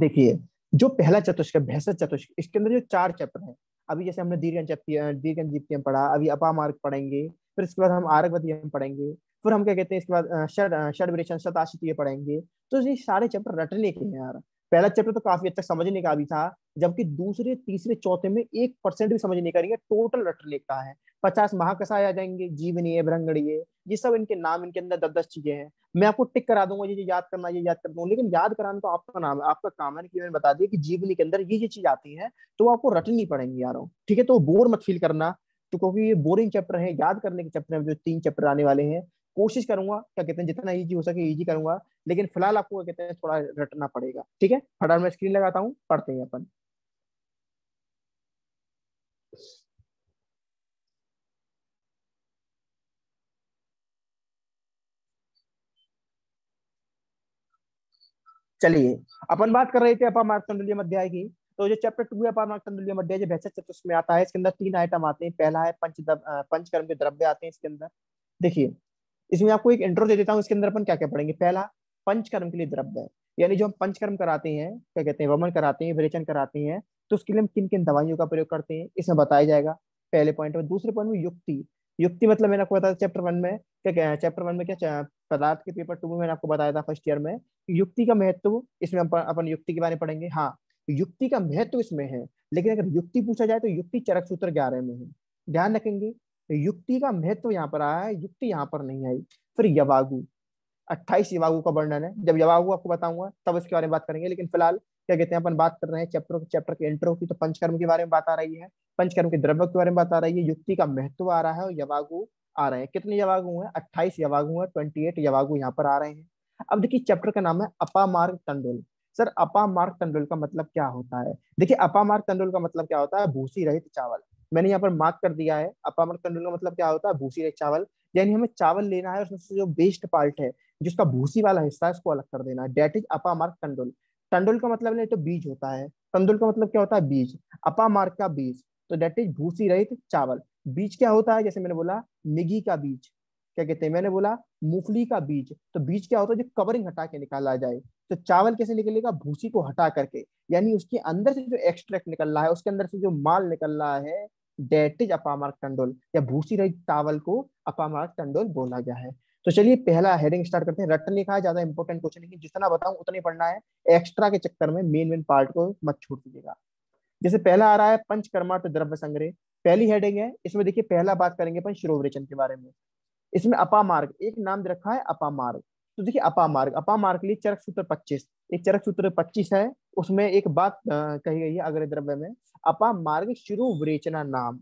देखिए जो पहला चतुष्क है भैंसत चतुष्क इसके अंदर जो चार चैप्टर हैं अभी जैसे हमने दीर्घन दीर्घन जीप्तियम पढ़ा अभी अपा मार्ग पढ़ेंगे फिर इसके बाद हम आरगवतीयम पढ़ेंगे फिर हम क्या कहते हैं इसके बाद षड विरेचन शताशीतीय पढ़ेंगे तो ये सारे चैप्टर रटने के हैं यार पहला चैप्टर तो काफी हद अच्छा तक समझने का भी था जबकि दूसरे तीसरे चौथे में एक परसेंट भी समझने का नहीं है टोटल रटने का है पचास महाकसाय आ जाएंगे जीवनीय भ्रंगड़ीय ये सब इनके नाम इनके अंदर दस दस चीजें हैं मैं आपको टिक करा दूंगा ये याद करना ये याद कर दूंगा लेकिन याद कराना तो आपका नाम है आपका काम है कि मैंने बता दिया कि जीवनी के अंदर ये ये चीज आती है तो आपको रटनी पड़ेंगी यारों ठीक है तो बोर मत फील करना तो क्योंकि ये बोरिंग चैप्टर है याद करने के चैप्टर में जो तीन चैप्टर आने वाले हैं कोशिश करूंगा क्या कहते हैं जितना ईजी हो सके ईजी करूंगा लेकिन फिलहाल आपको क्या कहते हैं थोड़ा रटना पड़ेगा ठीक है फटाफट मैं स्क्रीन लगाता हूँ पढ़ते हैं अपन चलिए अपन बात कर रहे थे अपामार्ग अध्याय की तो जो चैप्टर टू है अध्याय जो में आता है इसके अंदर तीन आइटम आते हैं पहला है पंच पंचकर्म के द्रव्य आते हैं इसके अंदर देखिए इसमें आपको एक इंट्रो दे देता हूँ इसके अंदर अपन क्या क्या पढ़ेंगे पहला पंचकर्म के लिए द्रव्य यानी जो हम पंचकर्म कराते हैं क्या कहते हैं वमन कराते हैं विरेचन कराते हैं तो उसके लिए हम किन किन दवाइयों का प्रयोग करते हैं इसमें बताया जाएगा पहले पॉइंट में दूसरे पॉइंट में युक्ति युक्ति मतलब मैंने आपको बताया चैप्टर वन में क्या चैप्टर वन में क्या पदार्थ के पेपर टू में मैंने आपको बताया था फर्स्ट ईयर में युक्ति का महत्व इसमें अपन युक्ति के बारे में पढ़ेंगे हाँ युक्ति का महत्व इसमें है लेकिन अगर युक्ति पूछा जाए तो युक्ति चरक सूत्र ग्यारह में है ध्यान रखेंगे युक्ति का महत्व यहाँ पर आया है युक्ति यहाँ पर नहीं आई फिर यवागु अट्ठाईस यवागु का वर्णन है जब यवागु आपको बताऊंगा तब इसके बारे में बात करेंगे लेकिन फिलहाल क्या कहते हैं अपन बात कर रहे हैं चैप्टर चैप्टर के इंट्रो की तो पंचकर्म के बारे में बात आ रही है पंचकर्म के द्रव्य के बारे में बात आ रही है युक्ति का महत्व आ रहा है और यवागु आ रहे हैं कितने यवागु हैं अट्ठाईस यवागु हैं ट्वेंटी एट यवागु यहाँ पर आ रहे हैं अब देखिए चैप्टर का नाम है अपामार्ग तंडुल सर अपामार्ग तंडुल का मतलब क्या होता है देखिए अपामार्ग तंडुल का मतलब क्या होता है भूसी रहित चावल मैंने यहाँ पर मार्क कर दिया है अपामार्ग तंडुल का मतलब क्या होता है भूसी रहित चावल यानी हमें चावल लेना है उसमें से जो बेस्ट पार्ट है जिसका भूसी वाला हिस्सा है उसको अलग कर देना है डेट इज अपामार्ग तंडुल टंडुल का मतलब नहीं तो बीज होता है तंडुल का मतलब क्या होता है बीज अपा मार्ग का बीज तो डेट इज भूसी रहित चावल बीज क्या होता है जैसे मैंने बोला मिगी का बीज क्या कहते हैं मैंने बोला मूंगफली का बीज तो बीज क्या होता है जो कवरिंग हटा के निकाला जाए तो चावल कैसे निकलेगा भूसी को हटा करके यानी उसके अंदर से जो एक्सट्रैक्ट निकल रहा है उसके अंदर से जो माल निकल रहा है डेट इज अपामार्क टंडोल या भूसी रहित चावल को अपामार्क टंडोल बोला गया है तो चलिए पहला हेडिंग स्टार्ट करते हैं रटन लिखा है ज्यादा इंपॉर्टेंट क्वेश्चन लेकिन जितना बताऊं उतना ही पढ़ना है एक्स्ट्रा के चक्कर में मेन मेन पार्ट को मत छूट दीजिएगा जैसे पहला आ रहा है पंचकर्मार्थ तो द्रव्य संग्रह पहली हेडिंग है इसमें देखिए पहला बात करेंगे अपन शिरोवरेचन के बारे में इसमें अपामार्ग एक नाम दे रखा है अपामार्ग तो देखिए अपामार्ग अपामार्ग के लिए चरक सूत्र पच्चीस एक चरक सूत्र पच्चीस है उसमें एक बात कही गई है अग्र द्रव्य में अपामार्ग मार्ग शिरोवरेचना नाम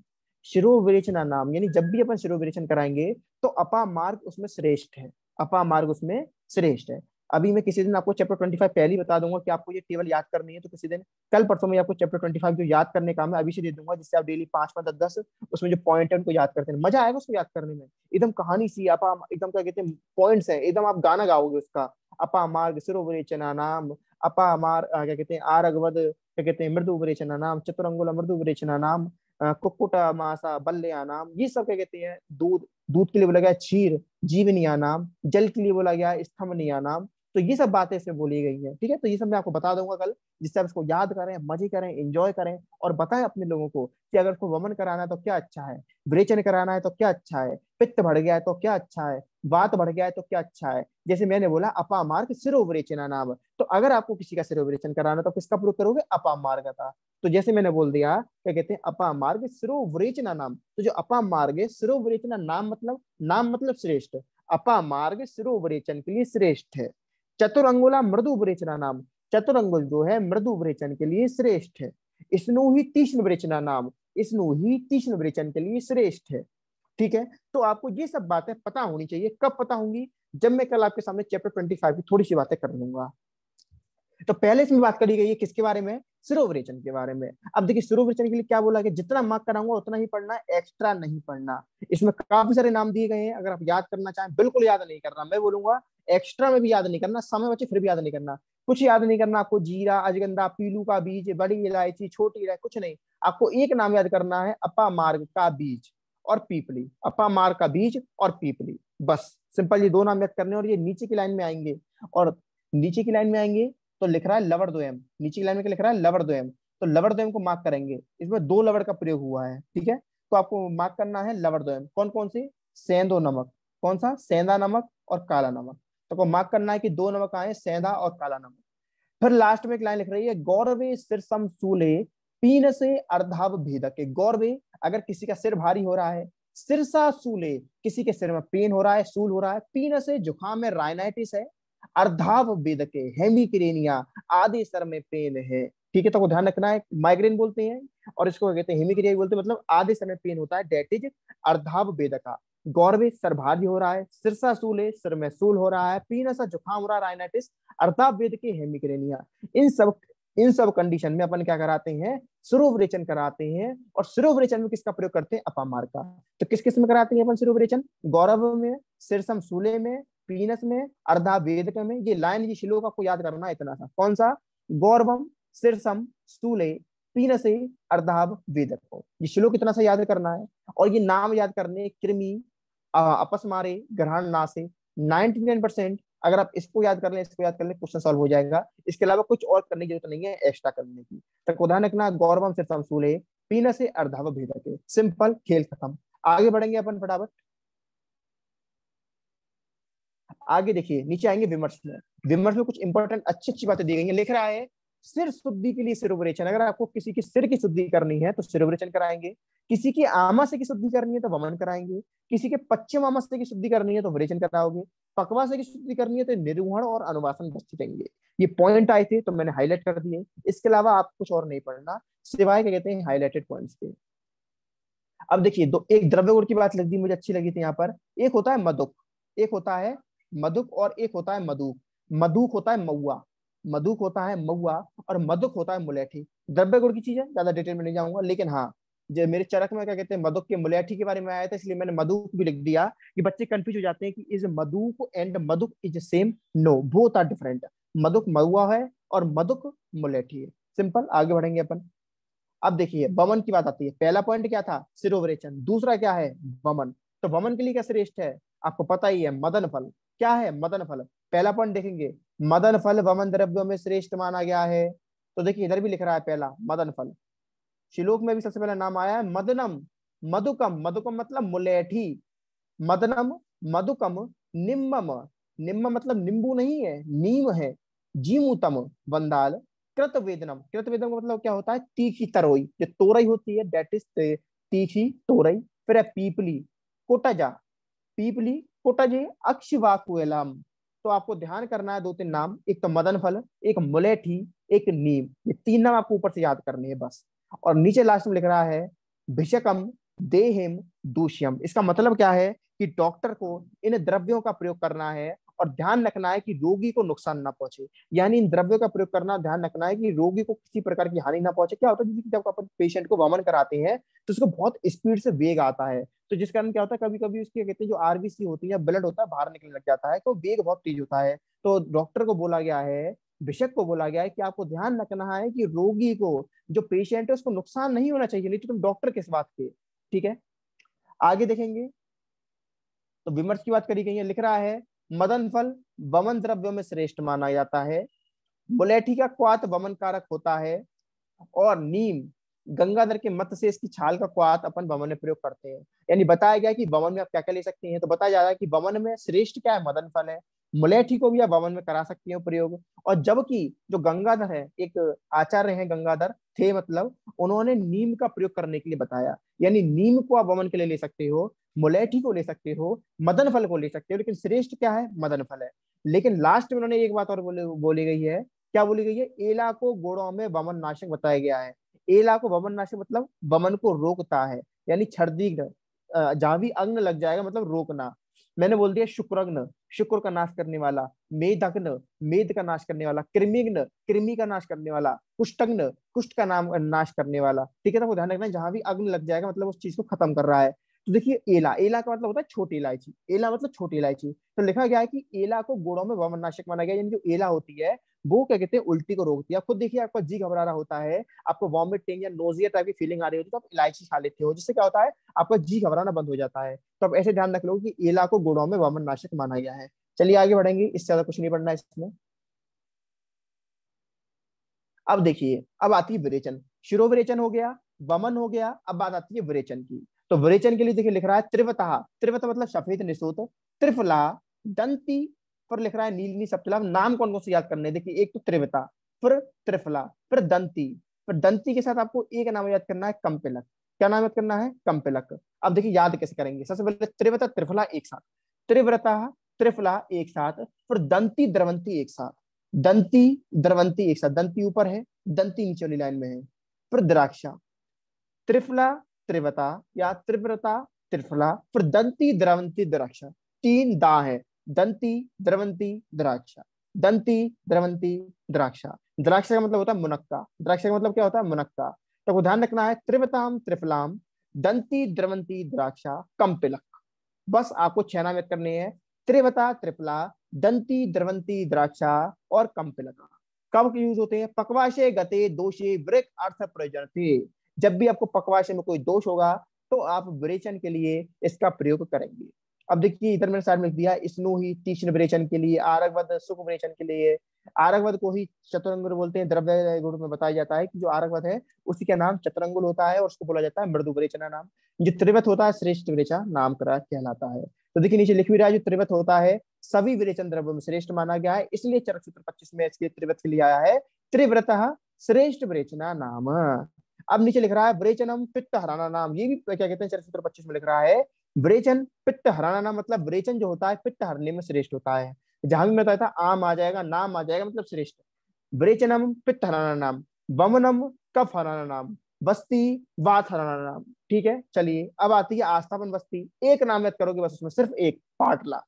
शिरो विरेचन नाम यानी जब भी अपन शिरो विरेचन कराएंगे तो अपा मार्ग उसमें श्रेष्ठ है अपा मार्ग उसमें श्रेष्ठ है अभी मैं किसी दिन आपको चैप्टर ट्वेंटी फाइव पहले बता दूंगा कि आपको ये टेबल याद करनी है तो किसी दिन कल परसों में आपको चैप्टर ट्वेंटी फाइव जो याद करने का मैं अभी से दे दूंगा जिससे आप डेली पांच पांच दस उसमें जो पॉइंट है उनको याद करते हैं मजा आएगा उसको याद करने में एकदम कहानी सी आप एकदम क्या कहते हैं पॉइंट है एकदम आप गाना गाओगे उसका अपा मार्ग सिरो विरेचना नाम अपा मार्ग क्या कहते हैं आरगवध क्या कहते हैं मृदु विरेचना नाम चतुरंगुल मृदु विरेचना नाम कुक्कुट मासा बल्लिया नाम ये सब क्या कहते हैं दूध दूध के लिए बोला गया क्षीर जीवनिया नाम जल के लिए बोला गया स्थमनिया नाम तो ये सब बातें इसमें बोली गई हैं ठीक है तो ये सब मैं आपको बता दूंगा कल जिससे आप इसको याद करें मजे करें इंजॉय करें और बताएं अपने लोगों को कि अगर उसको वमन कराना है तो क्या अच्छा है विरेचन कराना है तो क्या अच्छा है पित्त बढ़ गया है तो क्या अच्छा है वात बढ़ गया है तो क्या अच्छा है जैसे मैंने बोला अपा मार्ग सिरोवरेचना नाम तो अगर आपको किसी का सिरोवरेचन कराना तो किसका प्रयोग करोगे अपा मार्ग का तो जैसे मैंने बोल दिया क्या कहते हैं अपा मार्ग सिरोवरेचना नाम तो जो अपा मार्ग सिरोवरेचना नाम मतलब नाम मतलब श्रेष्ठ अपा मार्ग सिरोवरेचन के लिए श्रेष्ठ है चतुरंगुला मृदु विरेचना नाम चतुरंगुल जो है मृदु विरेचन के लिए श्रेष्ठ है स्नो ही तीक्ष्ण विरेचना नाम स्नो ही तीक्ष्ण विरेचन के लिए श्रेष्ठ है ठीक है तो आपको ये सब बातें पता होनी चाहिए कब पता होंगी जब मैं कल आपके सामने चैप्टर ट्वेंटी फाइव की थोड़ी सी बातें कर लूंगा तो पहले इसमें बात करी गई है किसके बारे में सिरोवरेचन के बारे में अब देखिए सिरोवरेचन के लिए क्या बोला गया जितना मार्क कराऊंगा उतना ही पढ़ना एक्स्ट्रा नहीं पढ़ना इसमें काफी सारे नाम दिए गए हैं अगर आप याद करना चाहें बिल्कुल याद नहीं करना मैं बोलूंगा एक्स्ट्रा में भी याद नहीं करना समय बचे फिर भी याद नहीं करना कुछ याद नहीं करना आपको जीरा अजगंधा पीलू का बीज बड़ी इलायची छोटी इलायची कुछ नहीं आपको एक नाम याद करना है अपा मार्ग का बीज और पीपली अपा मार्ग का बीज और पीपली बस सिंपल ये दो नाम याद करने और ये नीचे की लाइन में आएंगे और नीचे की लाइन में आएंगे तो लिख रहा है लवर दो एम नीचे की लाइन में लिख रहा है लवर दो एम तो लवर दो एम को मार्क करेंगे इसमें दो लवर का प्रयोग हुआ है ठीक है तो आपको मार्क करना है लवर दो एम कौन कौन सी सेंदो नमक कौन सा सेंधा नमक और काला नमक तो आपको मार्क करना है कि दो नमक आए सेंधा और काला नमक फिर लास्ट में एक लाइन लिख रही है गौरवे सिर समूले पीन से अर्धाव भेदक गौरवे अगर किसी का सिर भारी हो रहा है सिरसा सूले किसी के सिर में पेन हो रहा है सूल हो रहा है पीन से जुकाम में राइनाइटिस है अर्धाव बेदके हेमिक्रेनिया आदि सर में पेन है ठीक है तो ध्यान रखना है माइग्रेन बोलते हैं और इसको कहते हैं हेमिक्रिया बोलते हैं मतलब आदि सर में पेन होता है डेट इज अर्धाव बेदका गौरवे सरभारी हो रहा है सिरसा सूल है सिर महसूल हो रहा है पीनसा जुकाम हो रहा है राइनाइटिस अर्थात वेद के हेमिक्रेनिया इन सब इन सब कंडीशन में अपन क्या कराते हैं सिरोवरेचन कराते हैं और सिरोवरेचन में किसका प्रयोग करते हैं अपामार का तो किस किस में कराते हैं अपन सिरोवरेचन गौरव में सिरसम सूले में पीनस में अर्धा वेदक में ये लाइन ये शिलो का को याद करना इतना सा कौन सा गौरवम सिरसम सूले पीनसे अर्धाव वेदक को ये शिलो कितना सा याद करना है और ये नाम याद करने कृमि आपस मारे ग्रहण ना से नाइनटी नाइन परसेंट अगर आप इसको याद कर लें इसको याद कर लें क्वेश्चन सॉल्व हो जाएगा इसके अलावा कुछ और करने की जरूरत नहीं है एक्स्ट्रा करने की तक तो उदाहरण गौरवम से समसूले पीना से अर्धाव भेदा के सिंपल खेल खत्म आगे बढ़ेंगे अपन फटाफट आगे देखिए नीचे आएंगे विमर्श में विमर्श में कुछ इंपॉर्टेंट अच्छी अच्छी बातें दी गई है लिख रहा है सिर शुद्धि के लिए सिरोपरेचन अगर आपको किसी के सिर की शुद्धि करनी है तो सिरोपरेचन कराएंगे किसी की आमाशय की शुद्धि करनी है तो वमन कराएंगे किसी के पश्चिम आमाशय की शुद्धि करनी है तो विरेचन कराओगे पकवाशय की शुद्धि करनी है तो निर्वहण और अनुवासन बच्चे देंगे ये पॉइंट आए थे तो मैंने हाईलाइट कर दिए इसके अलावा आप कुछ और नहीं पढ़ना सिवाय क्या कहते हैं हाईलाइटेड पॉइंट्स के अब देखिए दो एक द्रव्य गुण की बात लग दी मुझे अच्छी लगी थी यहाँ पर एक होता है मधुक एक होता है मधुक और एक होता है मधुक मधुक होता है मऊआ मधुक होता है महुआ और मधुक होता है मुलैठी द्रव्य गुण की चीज है ज्यादा डिटेल में नहीं जाऊंगा लेकिन हाँ जो मेरे चरक में क्या कहते हैं मधुक के मुलेठी के बारे में आया था इसलिए मैंने मधुक भी लिख दिया कि बच्चे कंफ्यूज हो जाते हैं कि is madhuk and madhuk is same no both are different मधुक महुआ है और मधुक मुलैठी है सिंपल आगे बढ़ेंगे अपन अब देखिए बमन की बात आती है पहला पॉइंट क्या था सिरोवरेचन दूसरा क्या है बमन तो बमन के लिए क्या श्रेष्ठ है आपको पता ही है मदन फल क्या है मदन फल पहला पॉइंट देखेंगे मदन फल वमन द्रव्यों में श्रेष्ठ माना गया है तो देखिए इधर भी लिख रहा है पहला मदन फल श्लोक में भी सबसे पहला नाम आया है मदनम मधुकम मधुकम मतलब मुलेठी मदनम मधुकम निम्बम निम्ब मतलब निम्बू नहीं है नीम है जीमूतम बंदाल कृत वेदनम कृत का मतलब क्या होता है तीखी तरोई जो तोरई होती है डेट इज तीखी तोरई फिर है पीपली कोटजा पीपली कोटजे अक्षवाकुलम तो आपको ध्यान करना है दो तीन नाम एक तो मदन फल एक मुलेठी एक नीम ये तीन नाम आपको ऊपर से याद करने हैं बस और नीचे लास्ट में लिख रहा है भिषकम देहिम दूष्यम इसका मतलब क्या है कि डॉक्टर को इन द्रव्यों का प्रयोग करना है और ध्यान रखना है कि रोगी को नुकसान ना पहुंचे यानी इन द्रव्यों का प्रयोग करना ध्यान रखना है कि रोगी को किसी प्रकार की हानि ना पहुंचे क्या होता है जब अपन पेशेंट को वमन कराते हैं तो उसको बहुत स्पीड से वेग आता है तो जिस कारण क्या होता है कभी कभी उसके कहते हैं जो आरबीसी होती है ब्लड होता है बाहर निकलने लग जाता है तो वेग बहुत तेज होता है तो डॉक्टर को बोला गया है विषक को बोला गया है कि आपको ध्यान रखना है कि रोगी को जो पेशेंट है उसको नुकसान नहीं होना चाहिए नहीं तो तुम डॉक्टर किस बात के ठीक है आगे देखेंगे तो विमर्श की बात करी गई है लिख रहा है मदन फल वमन द्रव्यों में श्रेष्ठ माना जाता है बुलेठी का क्वात वमन कारक होता है और नीम गंगाधर के मत से इसकी छाल का क्वात अपन वमन में प्रयोग करते हैं यानी बताया गया कि वमन में आप क्या क्या ले सकते हैं तो बताया जा रहा है कि वमन में श्रेष्ठ क्या है मदन फल है मलेठी को भी आप भवन में करा सकती हो प्रयोग और जबकि जो गंगाधर है एक आचार्य हैं गंगाधर थे मतलब उन्होंने नीम का प्रयोग करने के लिए बताया यानी नीम को आप भवन के लिए ले सकते हो मुलेठी को ले सकते हो मदन फल को ले सकते हो लेकिन श्रेष्ठ क्या है मदन फल है लेकिन लास्ट में उन्होंने एक बात और बोले बोली गई है क्या बोली गई है एला को गोड़ों में बमन नाशक बताया गया है एला को बमन नाशक मतलब बमन को रोकता है यानी छर्दी जहां भी अग्न लग जाएगा मतलब रोकना मैंने बोल दिया शुक्रग्न शुक्र का नाश करने वाला मेधग्न मेद का नाश करने वाला कृमिग्न कृमि का नाश करने वाला कुष्टग्न कुष्ठ का नाम नाश करने वाला ठीक है ना तो ध्यान रखना जहां भी अग्न लग जाएगा मतलब उस चीज को खत्म कर रहा है तो देखिए एला एला का मतलब होता है छोटी इलायची एला मतलब छोटी इलायची तो लिखा गया है कि एला को गुड़ों में वमन नाशक माना गया यानी जो एला होती है वो क्या कहते हैं उल्टी को रोकती है खुद देखिए आपका जी घबरा रहा होता है आपको वॉमिटिंग या नोजिया टाइप की फीलिंग आ रही होती है तो आप इलायची खा लेते हो जिससे क्या होता है आपका जी घबराना बंद हो जाता है तो आप ऐसे ध्यान रख लो कि एला को गुड़ों में वामन नाशक माना गया है चलिए आगे बढ़ेंगे इससे ज्यादा कुछ नहीं पढ़ना इसमें अब देखिए अब आती है विरेचन शिरो विरेचन हो गया वमन हो गया अब बात आती है विरेचन की तो विरेचन के लिए देखिए लिख रहा है त्रिवता त्रिवत मतलब सफेद निशोत त्रिफला दंती फिर लिख रहा है नीलनी सप्तला नाम कौन कौन से याद करने देखिए एक तो त्रिवता फिर त्रिफला फिर दंती फिर दंती के साथ आपको एक नाम याद करना है कंपिलक क्या नाम याद करना है कंपिलक अब देखिए याद कैसे करेंगे सबसे पहले त्रिवता त्रिफला एक साथ त्रिव्रता त्रिफला एक साथ फिर दंती द्रवंती एक साथ दंती द्रवंती एक साथ दंती ऊपर है दंती नीचे वाली लाइन में है फिर द्राक्षा त्रिफला त्रिवता या त्रिव्रता त्रिफला फिर दंती द्रवंती द्राक्षा तीन दा है दंती द्रवंती द्राक्षा दंती द्रवंती द्राक्षा द्राक्षा का मतलब होता है मुनक्का द्राक्षा का मतलब क्या होता है मुनक्का तो ध्यान रखना है त्रिवताम त्रिफलाम दंती द्रवंती द्राक्षा कंपिलक बस आपको छह नाम याद करने हैं त्रिवता त्रिपला दंती द्रवंती द्राक्षा और कंपिलका कब यूज होते हैं पकवाशे गते दोषे वृक अर्थ प्रयोजन थे जब भी आपको पकवाशे में कोई दोष होगा तो आप विरेचन के लिए इसका प्रयोग करेंगे अब देखिए इधर मैंने साइड में लिख दिया स्नो ही तीक्ष्ण विरेचन के लिए आरकवध सुख विरेचन के लिए आरगवद को ही चतुरंगुल बोलते हैं द्रव्य रूप में बताया जाता है कि जो आरगवद है उसी का नाम चतुरंगुल होता है और उसको बोला जाता है मृदु विरेचना नाम जो त्रिवत होता है श्रेष्ठ विरेचा नाम करा कहलाता है तो देखिए नीचे लिख भी रहा है जो त्रिवत होता है सभी विरेचन द्रव्यों में श्रेष्ठ माना गया है इसलिए चरक सूत्र पच्चीस में इसके त्रिवत के लिए आया है त्रिव्रत श्रेष्ठ विरेचना नाम अब नीचे लिख रहा है विरेचनम पित्त हराना नाम ये भी क्या कहते हैं चरक सूत्र पच्चीस में लिख रहा है ब्रेचन पित्त हराना मतलब ब्रेचन जो होता है पित्त हरने में श्रेष्ठ होता है जहां भी बताया था आम आ जाएगा नाम आ जाएगा मतलब श्रेष्ठ ब्रेचनम पित्त हराना नाम बमनम कफ हराना नाम बस्ती बात हराना नाम ठीक है चलिए अब आती है आस्थापन बस्ती एक नाम याद करोगे बस उसमें सिर्फ एक पाटला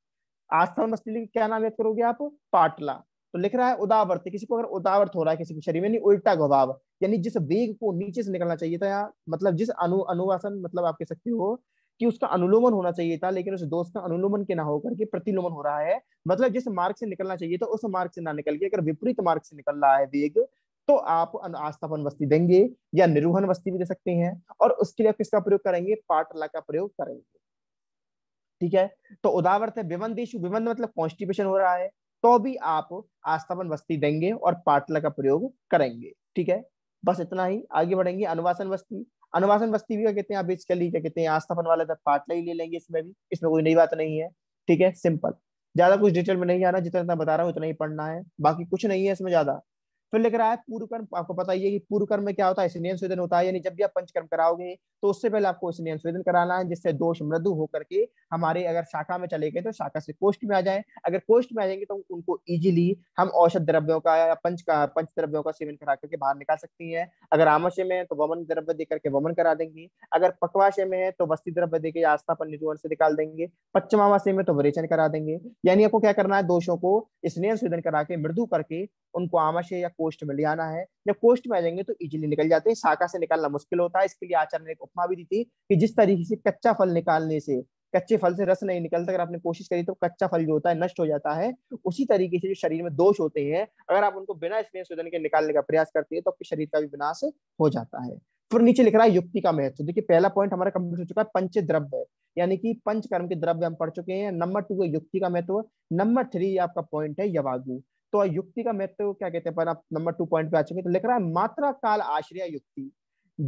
आस्थापन बस्ती क्या नाम याद करोगे आप पाटला तो लिख रहा है उदावर्त किसी को अगर उदावर्त हो रहा है किसी के शरीर में नहीं उल्टा गवाब यानी जिस वेग को नीचे से निकलना चाहिए था मतलब जिस अनु अनुवासन मतलब आप कह सकते हो कि उसका अनुलोमन होना चाहिए था लेकिन उस दोष का अनुलोमन के ना होकर के प्रतिलोमन हो रहा है मतलब जिस मार्ग से निकलना चाहिए था उस मार्ग से ना निकल के अगर विपरीत मार्ग से निकल रहा है वेग तो आप आस्थापन वस्ती देंगे या निरूहन वस्ती भी दे सकते हैं और उसके लिए आप किसका प्रयोग करेंगे पाटला का प्रयोग करेंगे ठीक है तो उदावर्त है विमन देशु मतलब कॉन्स्टिपेशन हो रहा है तो भी आप आस्थापन वस्ती देंगे और पाटला का प्रयोग करेंगे ठीक है बस इतना ही आगे बढ़ेंगे अनुवासन वस्ती अनुमासन बस्ती भी कहते हैं आप कर क्या कहते हैं आस्थापन वाले तक पार्ट ले लेंगे इसमें भी इसमें कोई नई बात नहीं है ठीक है सिंपल ज्यादा कुछ डिटेल में नहीं आना जितना बता रहा हूँ उतना ही पढ़ना है बाकी कुछ नहीं है इसमें ज्यादा फिर लेकर आया पूर्व कर्म आपको पता ही है कि पूर्व कर्म में क्या होता है स्नेह स्वेदन होता है यानी जब भी आप पंचकर्म कराओगे तो उससे पहले आपको स्नेह स्वेदन कराना है जिससे दोष मृदु होकर के हमारे अगर शाखा में चले गए तो शाखा से कोष्ठ में आ जाए अगर कोष्ठ में आ जाएंगे तो उनको इजिली हम औषध द्रव्यों का या पंच का पंच द्रव्यों का सेवन करा करके बाहर निकाल सकती है अगर आमाशय में है तो वमन द्रव्य देकर के वमन करा देंगे अगर पकवाशय में है तो वस्ती द्रव्य देकर आस्थापन निरूपण से निकाल देंगे पश्चिमावाशय में तो वरेचन करा देंगे यानी आपको क्या करना है दोषों को स्नेह स्वेदन करा के मृदु करके उनको आमाशय या कोष्ठ में ले आना है जब कोष्ठ में आ जाएंगे तो इजीली निकल जाते हैं शाखा से निकालना मुश्किल होता है इसके लिए आचार्य ने एक उपमा भी दी थी कि जिस तरीके से कच्चा फल निकालने से कच्चे फल से रस नहीं निकलता अगर आपने कोशिश करी तो कच्चा फल जो होता है नष्ट हो जाता है उसी तरीके से जो शरीर में दोष होते हैं अगर आप उनको बिना स्नेह सूजन के निकालने का प्रयास करते हैं तो आपके शरीर का भी विनाश हो जाता है फिर नीचे लिख रहा है युक्ति का महत्व देखिए पहला पॉइंट हमारा कंप्लीट हो चुका है पंच द्रव्य यानी कि पंच कर्म के द्रव्य हम पढ़ चुके हैं नंबर टू है युक्ति का महत्व नंबर थ्री आपका पॉइंट है यवागु तो युक्ति का महत्व तो क्या कहते हैं पर आप नंबर टू पॉइंट पे आ चुके तो लिख रहा है मात्रा काल आश्रय युक्ति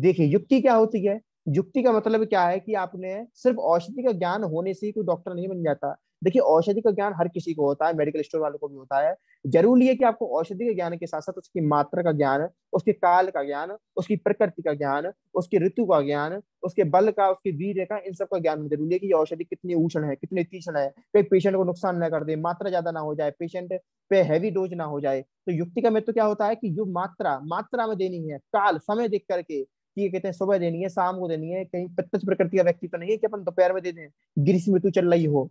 देखिए युक्ति क्या होती है युक्ति का मतलब क्या है कि आपने सिर्फ औषधि का ज्ञान होने से ही कोई डॉक्टर नहीं बन जाता देखिए औषधि का ज्ञान हर किसी को होता है मेडिकल स्टोर वालों को भी होता है जरूरी है कि आपको औषधि के ज्ञान के साथ साथ उसकी मात्रा का ज्ञान उसके काल का ज्ञान उसकी प्रकृति का ज्ञान उसकी ऋतु का ज्ञान उसके बल का उसके वीर का इन सब का ज्ञान जरूरी है कि औषधि कितनी ऊषण है कितने तीक्षण है कहीं पेशेंट को नुकसान न कर दे मात्रा ज्यादा ना हो जाए पेशेंट पे हैवी डोज ना हो जाए तो युक्ति का मित्र क्या होता है कि जो मात्रा मात्रा में देनी है काल समय देख करके कि ये कहते हैं सुबह देनी है शाम को देनी है कहीं प्रत्यक्ष प्रकृति का व्यक्ति तो नहीं है कि अपन दोपहर में दे दें ग्रीष्म ऋतु चल रही हो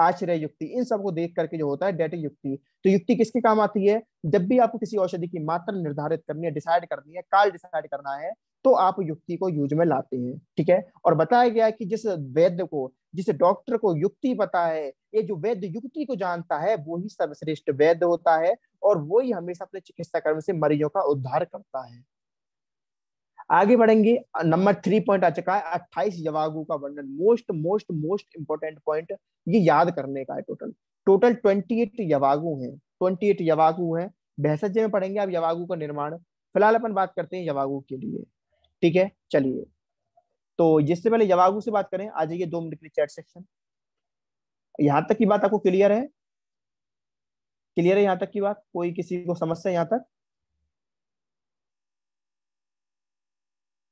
आश्रय युक्ति इन सबको देख करके जो होता है डेट युक्ति तो युक्ति किसके काम आती है जब भी आपको किसी औषधि की मात्रा निर्धारित करनी है डिसाइड करनी है काल डिसाइड करना है तो आप युक्ति को यूज में लाते हैं ठीक है और बताया गया है कि जिस वैद्य को जिस डॉक्टर को युक्ति पता है ये जो वैद्य युक्ति को जानता है वो ही सर्वश्रेष्ठ वैद्य होता है और वो ही हमेशा अपने चिकित्सा कर्म से मरीजों का उद्धार करता है आगे बढ़ेंगे नंबर थ्री पॉइंट आ चुका है अट्ठाईस जवागु का वर्णन most most most important point ये याद करने का है टोटल टोटल ट्वेंटी एट यवागु है ट्वेंटी एट यवागु है बहसज्जे में पढ़ेंगे आप यवागु का निर्माण फिलहाल अपन बात करते हैं यवागु के लिए ठीक है चलिए तो जिससे पहले यवागु से बात करें आ जाइए दो मिनट के लिए चैट सेक्शन यहाँ तक की बात आपको क्लियर है क्लियर है यहाँ तक की बात कोई किसी को समस्या यहाँ तक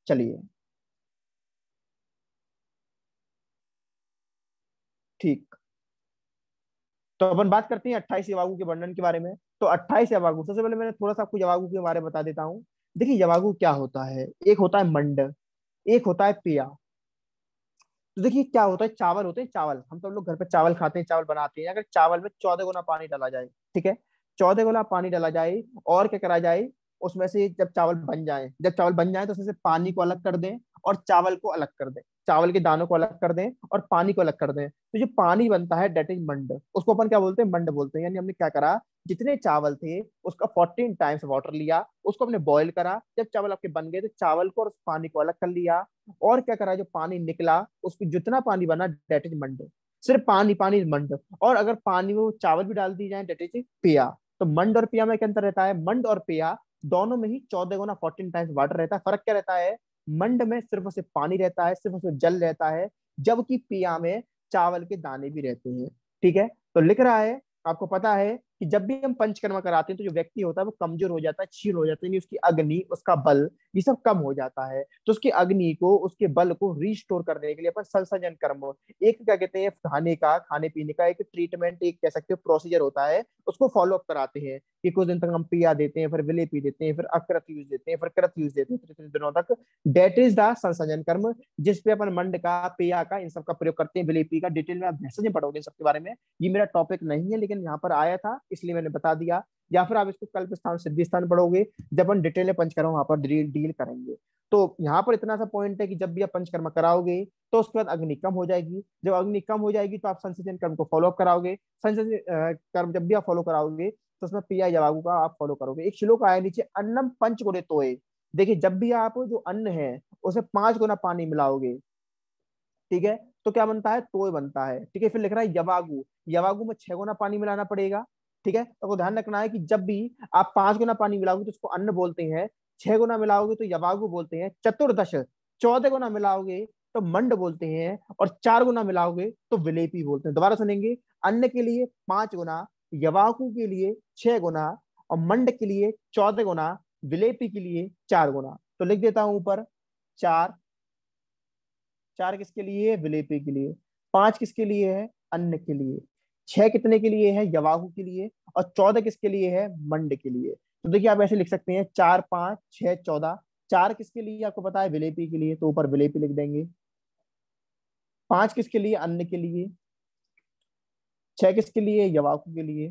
चलिए ठीक तो अपन बात करते हैं अट्ठाईस यवागु के वर्णन के बारे में तो अट्ठाईस यवागु सबसे पहले मैंने थोड़ा सा आपको यवागु के बारे में बता देता हूँ देखिए यवागु क्या होता है एक होता है मंड एक होता है पिया तो देखिए क्या होता है चावल होते हैं चावल हम सब तो लोग घर पे चावल खाते हैं चावल बनाते हैं अगर चावल में चौदह गुना पानी डाला जाए ठीक है चौदह गुना पानी डाला जाए और क्या करा जाए उसमें से जब चावल बन जाए जब चावल बन जाए तो उसमें से पानी को अलग कर दें और चावल को अलग कर दें चावल के दानों को अलग कर दें और पानी को अलग कर दें तो जो पानी बनता है डेट इज मंड उसको अपन क्या बोलते हैं मंड बोलते हैं यानी हमने क्या करा जितने चावल थे उसका फोर्टीन टाइम्स वाटर लिया उसको हमने बॉयल करा जब चावल आपके बन गए तो चावल को और उस पानी को अलग कर लिया और क्या करा जो पानी निकला उसको जितना पानी बना डेट इज मंड सिर्फ पानी पानी मंड और अगर पानी में चावल भी डाल दी जाए डेट इज पिया तो मंड और पिया में क्या अंतर रहता है मंड और पिया दोनों में ही चौदह गुना फोर्टीन टाइम्स वाटर रहता है फर्क क्या रहता है मंड में सिर्फ उसे पानी रहता है सिर्फ उसे जल रहता है जबकि पिया में चावल के दाने भी रहते हैं ठीक है तो लिख रहा है आपको पता है कि जब भी हम पंचकर्मा कराते हैं तो जो व्यक्ति होता है वो कमजोर हो जाता है छीन हो जाता है उसकी अग्नि उसका बल ये सब कम हो जाता है तो उसकी अग्नि को उसके बल को रिस्टोर करने के लिए अपन संसर्जन कर्म एक क्या कहते हैं खाने का खाने पीने का एक ट्रीटमेंट एक कह सकते हो प्रोसीजर होता है उसको फॉलो अप कराते हैं कि कुछ दिन तक हम पिया देते हैं फिर विले पी देते हैं फिर अकृत यूज देते हैं फिर कृत यूज देते हैं इतने दिनों तक डेट इज द संसर्जन कर्म जिसपे अपन मंड का पिया का इन सब का प्रयोग करते हैं विलेपी का डिटेल में आप भैसे पढ़ोगे इन सबके बारे में ये मेरा टॉपिक नहीं है लेकिन यहाँ पर आया था इसलिए मैंने बता दिया या फिर आप इसको कल्प स्थान सिद्धि स्थान पढ़ोगे जब हम डिटेल में पंचकर्मा वहां पर डील करेंगे तो यहाँ पर इतना सा पॉइंट है कि जब भी आप पंचकर्म कराओगे तो उसके बाद अग्नि कम हो जाएगी जब अग्नि कम हो जाएगी तो आप संसेचन कर्म को फॉलो अप कराओगे संसेचन कर्म जब भी आप फॉलो कराओगे तो उसमें प्रिया जवाबू का आप फॉलो करोगे एक श्लोक आया नीचे अन्नम पंच गुणे तोए देखिये जब भी आप जो अन्न है उसे पांच गुना पानी मिलाओगे ठीक है तो क्या बनता है तोय बनता है ठीक है फिर लिख रहा है यवागु यवागु में छह गुना पानी मिलाना पड़ेगा ठीक है तो ध्यान रखना है कि जब भी आप पांच गुना पानी मिलाओगे तो उसको अन्न बोलते हैं छह गुना मिलाओगे तो यवागु बोलते हैं चतुर्दश चौदह गुना मिलाओगे तो मंड बोलते हैं और चार गुना मिलाओगे तो विलेपी बोलते हैं दोबारा सुनेंगे अन्न के लिए पांच गुना यवाकू के लिए छह गुना और मंड के लिए चौदह गुना विलेपी के लिए चार गुना तो लिख देता हूं ऊपर चार चार किसके लिए विलेपी के लिए पांच किसके लिए है अन्न के लिए छह कितने के लिए है यवाहू के लिए और चौदह किसके लिए है मंड के लिए तो देखिए आप ऐसे लिख सकते हैं चार पांच छह चौदह चार किसके लिए आपको पता है विलेपी के लिए तो ऊपर विलेपी लिख देंगे पांच किसके लिए अन्न के लिए छह किसके लिए यवाकू के लिए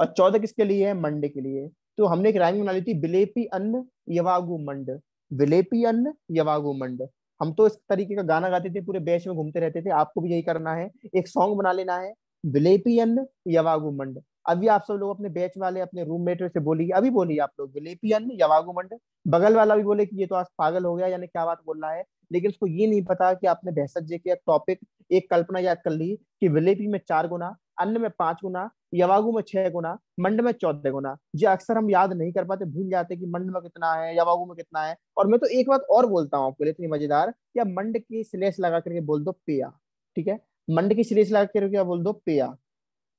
और चौदह किसके लिए है मंडे के लिए तो हमने एक राइमिंग बना ली थी विलेपी अन्न यवागु मंड विलेपी अन्न यवागु मंड हम तो इस तरीके का गाना गाते थे पूरे बैच में घूमते रहते थे आपको भी यही करना है एक सॉन्ग बना लेना है विलेपियन यवागुमंड अभी आप सब लोग अपने बैच वाले अपने रूममेट से बोलिए अभी बोलिए आप लोग विलेपियन यवागुमंड बगल वाला भी बोले कि ये तो आज पागल हो गया यानी क्या बात बोल रहा है लेकिन उसको ये नहीं पता कि आपने बहसत जी के टॉपिक एक कल्पना याद कर ली कि विलेपी में चार गुना अन्न में पांच गुना यवागु में छह गुना मंड में चौदह गुना ये अक्सर हम याद नहीं कर पाते भूल जाते कि मंड में कितना है यवागु में कितना है और मैं तो एक बात और बोलता हूँ आपके लिए इतनी मजेदार या मंड की स्लेस लगा करके बोल दो पिया ठीक है मंड की स्लेस लगा करके क्या बोल दो पिया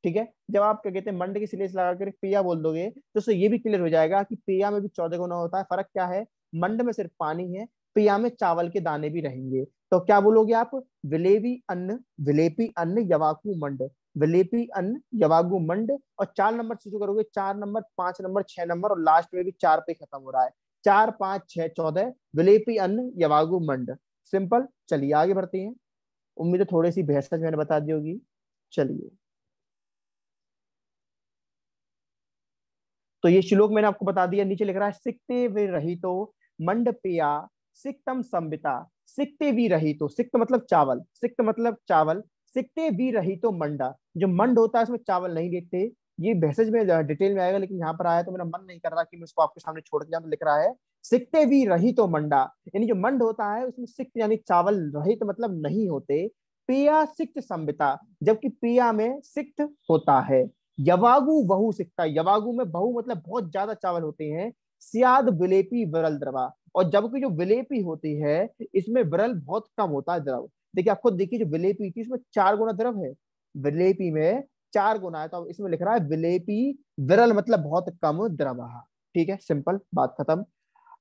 ठीक है जब आप क्या कहते हैं मंड की सिलेस लगा कर पिया बोल दोगे तो उससे ये भी क्लियर हो जाएगा कि पिया में भी चौदह गुना होता है फर्क क्या है मंड में सिर्फ पानी है पिया में चावल के दाने भी रहेंगे तो क्या बोलोगे आप विलेवी अन्न विलेपी अन्न यवाकू मंड वलेपी अन्न यवागु मंड और चार नंबर से जो करोगे चार नंबर पांच नंबर छह नंबर और लास्ट में भी चार पे खत्म हो रहा है चार पांच छह चौदह विलेपी अन्न यवागु मंड सिंपल चलिए आगे बढ़ते हैं उम्मीद है थोड़ी सी बहस मैंने बता दी होगी चलिए तो ये श्लोक मैंने आपको बता दिया नीचे लिख रहा है सिकते वे रही तो पिया सिक्तम संबिता सिकते भी रही तो सिक्त मतलब चावल सिक्त मतलब चावल सिकते भी रही तो मंडा जो मंड होता है उसमें चावल नहीं देखते ये मैसेज में डिटेल में आएगा लेकिन यहाँ पर आया तो मेरा मन नहीं कर रहा कि मैं इसको आपके सामने छोड़ के तो लिख रहा है सिकते भी रही तो मंडा यानी जो मंड होता है उसमें सिक्त यानी चावल रहित तो मतलब नहीं होते पिया सिक्त संभिता जबकि पिया में सिक्त होता है यवागु बहु सिकता यवागु में बहु मतलब बहुत ज्यादा चावल होते हैं सियाद विलेपी वरल द्रवा और जबकि जो विलेपी होती है इसमें वरल बहुत कम होता है द्रव देखिए आप खुद देखिए जो विलेपी थी उसमें चार गुना द्रव है विलेपी में चार गुना है तो इसमें लिख रहा है विलेपी विरल मतलब बहुत कम द्रव ठीक है सिंपल बात खत्म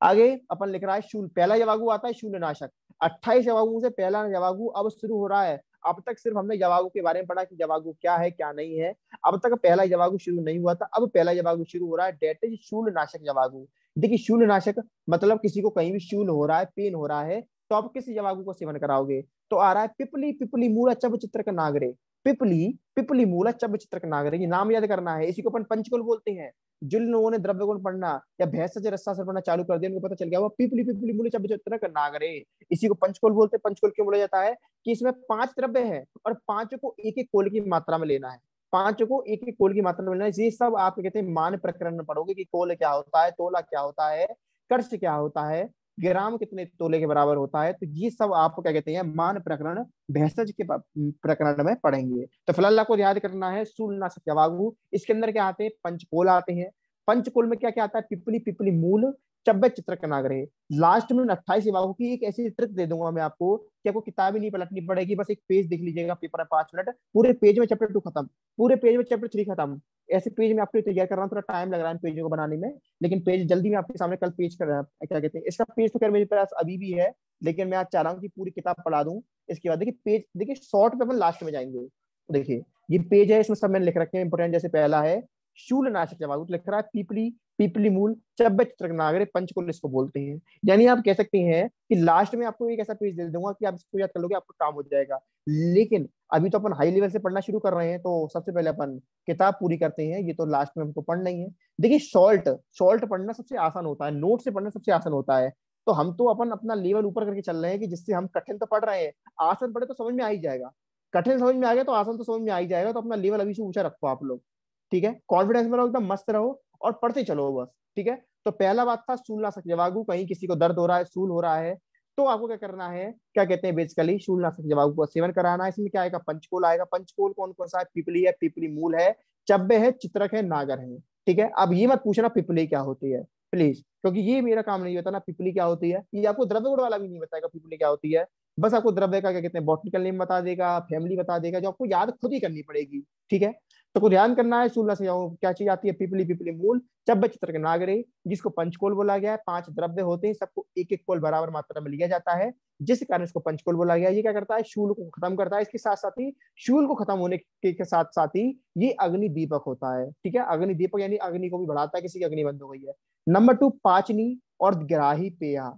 आगे अपन लिख रहा है शूल पहला जवागु आता है शूल नाशक अट्ठाईस जवागु से पहला जवागु अब शुरू हो रहा है अब तक सिर्फ हमने जवागु के बारे में पढ़ा कि जवागु क्या है क्या नहीं है अब तक पहला जवागु शुरू नहीं हुआ था अब पहला जवागु शुरू हो रहा है डेट इज शूल नाशक जवागु देखिए शूल नाशक मतलब किसी को कहीं भी शूल हो रहा है पेन हो रहा है तो आप किस जवागु को सेवन कराओगे तो आ रहा है पिपली पिपली मूला चब चित्रक नागरे पिपली पिपली मूला चब चित्रक नागरे ये नाम याद करना है इसी को अपन पंचकुल बोलते हैं जिन लोगों ने द्रव्य गुण पढ़ना या भैंस से रस्सा से पढ़ना चालू कर दिया उनको पता चल गया वो पिपली पिपली मूल चब चित्रक नागरे इसी को पंचकुल बोलते हैं पंचकुल क्यों बोला जाता है कि इसमें पांच द्रव्य है और पांच को एक एक कोल की मात्रा में लेना है पांच को एक एक कोल की मात्रा में लेना है ये सब आप कहते हैं मान प्रकरण में पढ़ोगे कि कोल क्या होता है तोला क्या होता है कर्ष क्या होता है ग्राम कितने तोले के बराबर होता है तो ये सब आप क्या कहते हैं मान प्रकरण भैसज के प्रकरण में पढ़ेंगे तो फिलहाल आपको याद करना है सूलना सत्यवागु इसके अंदर क्या आते हैं पंचकोल आते हैं पंचकोल में क्या क्या आता है पिपली पिपली मूल चब्बे चित्रक नागरे लास्ट में अट्ठाईस विभागों की एक ऐसी ट्रिक दे दूंगा मैं आपको कि आपको किताब ही नहीं पलटनी पड़ेगी बस एक पेज देख लीजिएगा पेपर है पांच मिनट पूरे पेज में चैप्टर टू खत्म पूरे पेज में चैप्टर थ्री खत्म ऐसे पेज में आपको तैयार कर रहा हूँ थोड़ा टाइम लग रहा है पेजों को बनाने में लेकिन पेज जल्दी में आपके सामने कल पेज कर क्या कहते हैं इसका पेज तो खैर मेरे पास अभी भी है लेकिन मैं आज चाह रहा हूँ कि पूरी किताब पढ़ा दूँ इसके बाद देखिए पेज देखिए शॉर्ट पे अपन लास्ट में जाएंगे तो देखिए ये पेज है इसमें सब मैंने लिख रखे हैं इंपोर्टेंट जैसे पहला है शूल नाशक जवाब तो लिख रहा है पीपली पीपली मूल चब्बे चित्रनागरे पंचकुल इसको बोलते हैं यानी आप कह सकते हैं कि लास्ट में आपको एक ऐसा पेज दे दूंगा कि आप इसको याद कर लोगे आपको काम हो जाएगा लेकिन अभी तो अपन हाई लेवल से पढ़ना शुरू कर रहे हैं तो सबसे पहले अपन किताब पूरी करते हैं ये तो लास्ट में हमको पढ़ना ही है देखिए शॉर्ट शॉर्ट पढ़ना सबसे आसान होता है नोट से पढ़ना सबसे आसान होता है तो हम तो अपन अपना लेवल ऊपर करके चल रहे हैं कि जिससे हम कठिन तो पढ़ रहे हैं आसान पढ़े तो समझ में आ ही जाएगा कठिन समझ में आ गया तो आसान तो समझ में आ ही जाएगा तो अपना लेवल अभी से ऊंचा रखो आप लोग ठीक है कॉन्फिडेंस में रहो एकदम मस्त रहो और पढ़ते चलो बस ठीक है तो पहला बात था सूल नाशक जवागू कहीं किसी को दर्द हो रहा है सूल हो रहा है तो आपको क्या करना है क्या कहते हैं बेसिकली शूल नाशक जवागू का सेवन कराना है इसमें क्या आएगा पंचकोल आएगा पंचकोल कौन कौन सा है पिपली है पिपली मूल है चब्बे है चित्रक है नागर है ठीक है अब ये मत पूछना पिपली क्या होती है प्लीज क्योंकि ये मेरा काम नहीं होता ना पिपली क्या होती है ये आपको द्रव्य गुण वाला भी नहीं बताएगा पिपली क्या होती है बस आपको द्रव्य का क्या कहते हैं बॉटनिकल नेम बता देगा फैमिली बता देगा जो आपको याद खुद ही करनी पड़ेगी ठीक है तो को ध्यान करना है सोलह से क्या चीज आती है पिपली पिपली मूल चब्बे चित्र के नागरे जिसको पंचकोल बोला गया है पांच द्रव्य होते हैं सबको एक एक कोल बराबर मात्रा में लिया जाता है जिस कारण इसको पंचकोल बोला गया ये क्या करता है शूल को खत्म करता है इसके साथ साथ ही शूल को खत्म होने के, के साथ साथ ही ये अग्नि दीपक होता है ठीक है अग्नि दीपक यानी अग्नि को भी बढ़ाता है किसी की अग्नि बंद हो गई है नंबर टू पाचनी और ग्राही पेया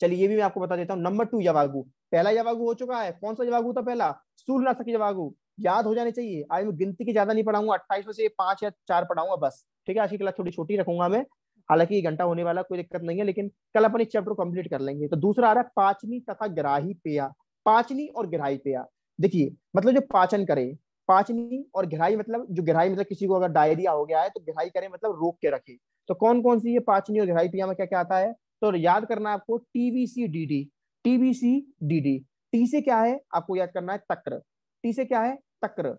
चलिए ये भी मैं आपको बता देता हूँ नंबर टू यवागु पहला यवागु हो चुका है कौन सा यवागु था पहला सूलनाशक यवागु याद हो जाने चाहिए आज मैं गिनती की ज्यादा नहीं पढ़ाऊंगा अट्ठाईस में से पांच या चार पढ़ाऊंगा बस ठीक है आज की क्लास थोड़ी छोटी रखूंगा मैं हालांकि घंटा होने वाला कोई दिक्कत नहीं है लेकिन कल अपन इस चैप्टर को कंप्लीट कर लेंगे तो दूसरा आ रहा है पाचनी तथा ग्राही पेया पाचनी और ग्राही पेया देखिए मतलब जो पाचन करे पाचनी और गहराई मतलब जो गहराई मतलब किसी को अगर डायरिया हो गया है तो गहराई करें मतलब रोक के रखे तो कौन कौन सी ये पाचनी और गहराई पिया में क्या क्या आता है तो याद करना है आपको T B C D D T B C D D T से क्या है आपको याद करना है तक्र टी से क्या है तक्र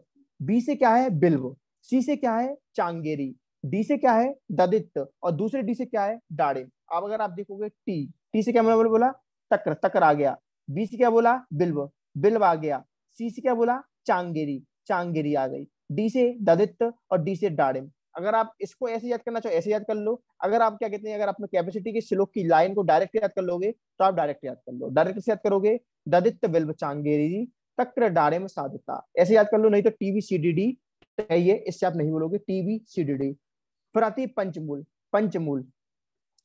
बी से क्या है बिल्व सी से क्या है चांगेरी डी से क्या है ददित्य और दूसरे डी से क्या है डाड़े अब अगर आप देखोगे टी टी से क्या मैंने मतलब बोला तक्र तक्र आ गया बी से क्या बोला बिल्व बिल्व आ गया सी से क्या बोला चांगेरी चांगेरी आ गई डी से ददित्य और डी से डाड़िम अगर आप इसको ऐसे याद करना चाहो ऐसे याद कर लो अगर आप क्या कहते हैं अगर अपने कैपेसिटी के श्लोक की लाइन को डायरेक्ट याद कर लोगे तो आप डायरेक्ट याद कर लो डायरेक्ट से याद करोगे ददित्य बिल्व चांगेरी तक्र डारे में साधता ऐसे याद कर लो नहीं तो टीवी सीडीडी चाहिए इससे आप नहीं बोलोगे टीवी सीडीडी फिर आती है पंचमूल पंचमूल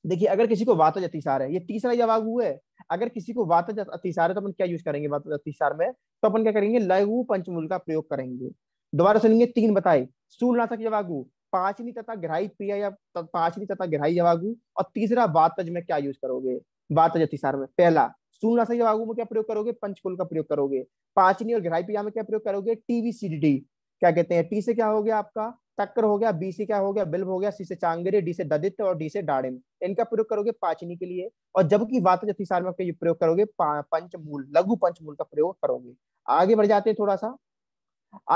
देखिए अगर किसी को वातज अतिसार है ये तीसरा जवाब हुआ है अगर किसी को वातज अतिसार है तो अपन क्या यूज करेंगे वातज अतिसार में तो अपन क्या करेंगे लघु पंचमूल का प्रयोग करेंगे दोबारा सुनेंगे तीन बताए सूलनाशक जवागु पांचवी तथा ग्राही प्रिया या पांचवी तथा ग्राही जवागु और तीसरा वातज में क्या यूज करोगे वातज अतिसार में पहला सून राशि में क्या प्रयोग करोगे पंचकुल का प्रयोग करोगे पांचनी और ग्राई पिया में क्या प्रयोग करोगे टीवी क्या कहते हैं टी से क्या हो गया आपका टक्कर हो गया बी से क्या हो गया बिल्ब हो गया सी से चांगेरे डी से ददित और डी से डाड़िम इनका प्रयोग करोगे पाचनी के लिए और जबकि वात सार में प्रयोग करोगे पंचमूल लघु पंचमूल का प्रयोग करोगे आगे बढ़ जाते हैं थोड़ा सा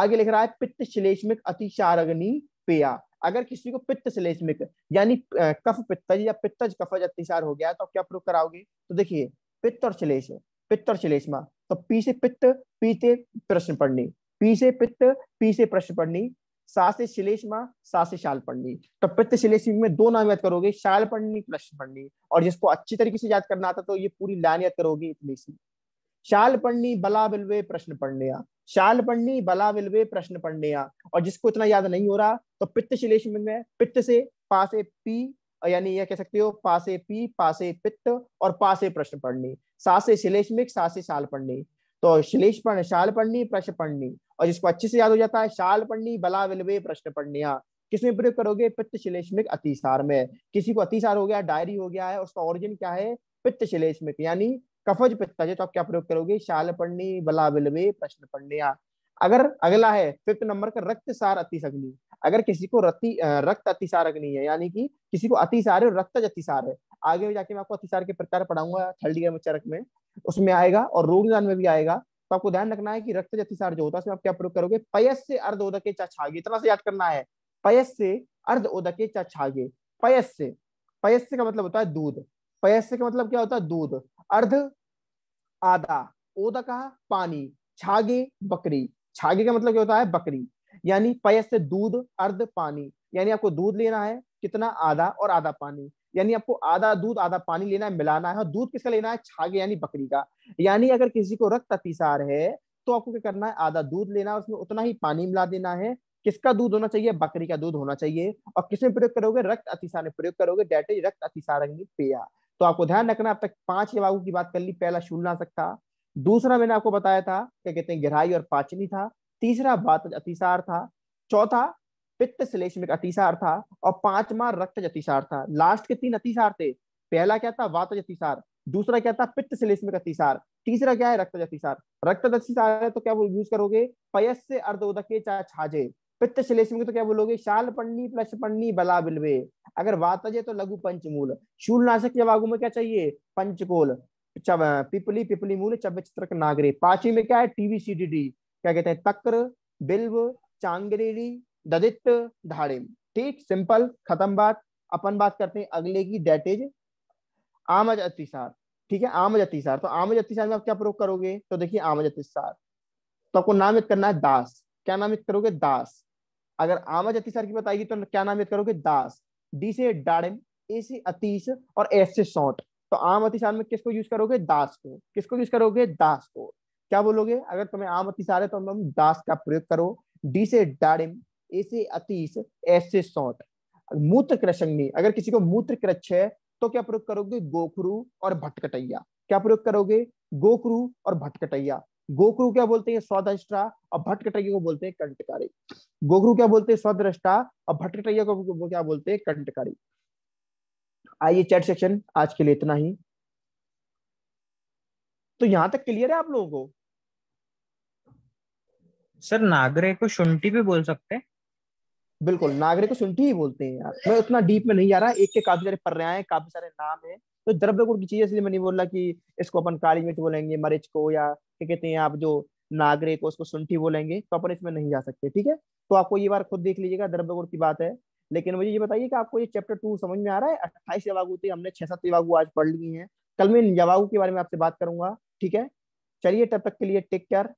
आगे लिख रहा है पित्त श्लेष्मिक अतिचारग्नि पेया अगर किसी को पित्त श्लेष्मिक यानी कफ पित्तज या पित्तज कफज अतिसार हो गया तो क्या प्रयोग कराओगे तो देखिए पित्त और श्लेष पित्त और श्लेषमा तो पी से पित्त पी से प्रश्न पढ़नी पी से पित्त पी से प्रश्न पढ़नी सा से श्लेषमा सा से शाल पढ़नी तो पित्त शिलेश में दो नाम याद करोगे शाल पढ़नी प्रश्न पढ़नी और जिसको अच्छी तरीके से याद करना आता तो ये पूरी लाइन याद करोगे इतनी सी शाल पढ़नी बला बिलवे प्रश्न पढ़ने शाल पढ़नी बला बिलवे प्रश्न पढ़ने और जिसको इतना याद नहीं हो रहा तो पित्त शिलेश में पित्त से पा से पी यानी यह कह सकते हो पासे पी पासे पित्त और पासे प्रश्न पढ़नी सासे श्लेषमिक सासे शाल पढ़नी तो शिलेश पढ़ शाल पढ़नी प्रश्न पढ़नी और जिसको अच्छे से याद हो जाता है शाल पढ़नी बला विलवे प्रश्न पढ़निया हाँ, किसमें प्रयोग करोगे पित्त श्लेषमिक अतिसार में किसी को अतिसार हो गया डायरी हो गया है उसका ओरिजिन क्या है पित्त श्लेषमिक यानी कफज पित्त तो आप क्या प्रयोग करोगे शाल पढ़नी बला विलवे प्रश्न पढ़निया हाँ, अगर अगला है फिफ्थ नंबर का रक्तसार अतिसग्नि अगर किसी को रति रक्त अतिसार अग्नि है यानी कि किसी को अतिसार है और रक्त अतिसार है आगे में जाके मैं आपको अतिसार के प्रकार पढ़ाऊंगा थर्ड ईयर में चरक में उसमें आएगा और रोगदान में भी आएगा तो आपको ध्यान रखना है कि रक्त अतिसार जो होता है उसमें आप क्या प्रयोग करोगे पयस से अर्ध उदके चागे इतना से याद करना है पयस से अर्ध उदके चागे पयस से पयस से का मतलब होता है दूध पयस से का मतलब क्या होता है दूध अर्ध आधा ओदका पानी छागे बकरी छागे का मतलब क्या होता है बकरी यानी पयस से दूध अर्ध पानी यानी आपको दूध लेना है कितना आधा और आधा पानी यानी आपको आधा दूध आधा पानी लेना है मिलाना है और दूध किसका लेना है छागे यानी बकरी का यानी अगर किसी को रक्त अतिसार है तो आपको क्या करना है आधा दूध लेना है उसमें उतना ही पानी मिला देना है किसका दूध होना चाहिए बकरी का दूध होना चाहिए और किसमें प्रयोग करोगे रक्त अतिसार में प्रयोग करोगे डेट रक्त अतिसार पेया तो आपको ध्यान रखना अब तक पांच जवाबों की बात कर ली पहला शूल ना सकता दूसरा मैंने आपको बताया था क्या कहते हैं गहराई और पाचनी था तीसरा बात अतिसार था चौथा पित्त श्लेष्मिक अतिसार था और पांचवा रक्त अतिसार था लास्ट के तीन अतिसार थे पहला क्या था वातज अतिसार दूसरा क्या था पित्त श्लेष्मिक अतिसार तीसरा क्या है रक्त अतिसार रक्त अतिसार है तो क्या वो यूज करोगे पयस से अर्धोदके चाहे छाजे पित्त श्लेष्मिक तो क्या बोलोगे शाल पंडी प्लस पंडी बला बिलवे अगर वातज है तो लघु पंचमूल शूलनाशक जवागु में क्या चाहिए पंचकोल पिपली पिपली मूल चब चित्रक नागरे पांचवी में क्या है टीवी डी क्या कहते हैं तक्र बिल्व चांगरेरी ददित धारिम ठीक सिंपल खत्म बात अपन बात करते हैं अगले की दैट इज आमज अतिसार ठीक है आमज अतिसार तो आमज अतिसार में आप क्या प्रयोग करोगे तो देखिए आमज अतिसार तो आपको नाम याद करना है दास क्या नाम याद करोगे दास अगर आमज अतिसार की बताएगी तो क्या नाम याद करोगे दास डी से डाड़िम ए से अतीश और एस से सौट तो आम अतिसार में किसको यूज करोगे दास को किसको यूज करोगे दास को क्या बोलोगे अगर तुम्हें आम अतिसार है तो हम दास का प्रयोग करो डी से डारिम ए से अतीस एस से सौट मूत्र कृषंगी अगर किसी को मूत्र क्रच है तो क्या प्रयोग करोगे गोखरू और भटकटैया क्या प्रयोग करोगे गोखरू और भटकटैया गोखरू क्या बोलते हैं स्वदृष्टा और भटकटैया को बोलते हैं कंटकारी गोखरू क्या बोलते हैं स्वदृष्टा और भटकटैया को क्या बोलते हैं कंटकारी आइए चैट सेक्शन आज के लिए इतना ही तो यहां तक क्लियर है आप लोगों को सर नागरे को शुंठी भी बोल सकते हैं बिल्कुल नागरे को शुंठी ही बोलते हैं यार मैं उतना डीप में नहीं जा रहा एक के काफी सारे पर्याय हैं काफी सारे नाम हैं तो द्रव्य गुण की चीज इसलिए मैं नहीं बोल रहा कि इसको अपन काली मिर्च बोलेंगे मरीच को या क्या कहते हैं आप जो नागरे को उसको सुंठी बोलेंगे तो अपन इसमें नहीं जा सकते ठीक है तो आपको ये बार खुद देख लीजिएगा द्रव्य गुण की बात है लेकिन मुझे ये बताइए कि आपको ये चैप्टर टू समझ में आ रहा है अट्ठाईस यवागू थे हमने छह सात यवागू आज पढ़ ली हैं कल मैं इन यवागू के बारे में आपसे बात करूंगा ठीक है चलिए तब तक के लिए टेक केयर